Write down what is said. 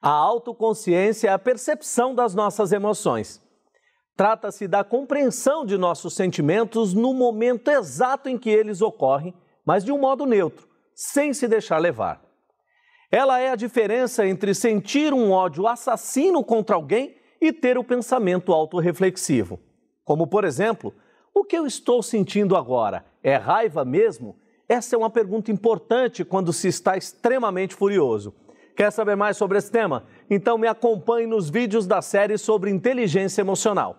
A autoconsciência é a percepção das nossas emoções. Trata-se da compreensão de nossos sentimentos no momento exato em que eles ocorrem, mas de um modo neutro, sem se deixar levar. Ela é a diferença entre sentir um ódio assassino contra alguém e ter o pensamento autorreflexivo. Como, por exemplo, o que eu estou sentindo agora? É raiva mesmo? Essa é uma pergunta importante quando se está extremamente furioso. Quer saber mais sobre esse tema? Então me acompanhe nos vídeos da série sobre inteligência emocional.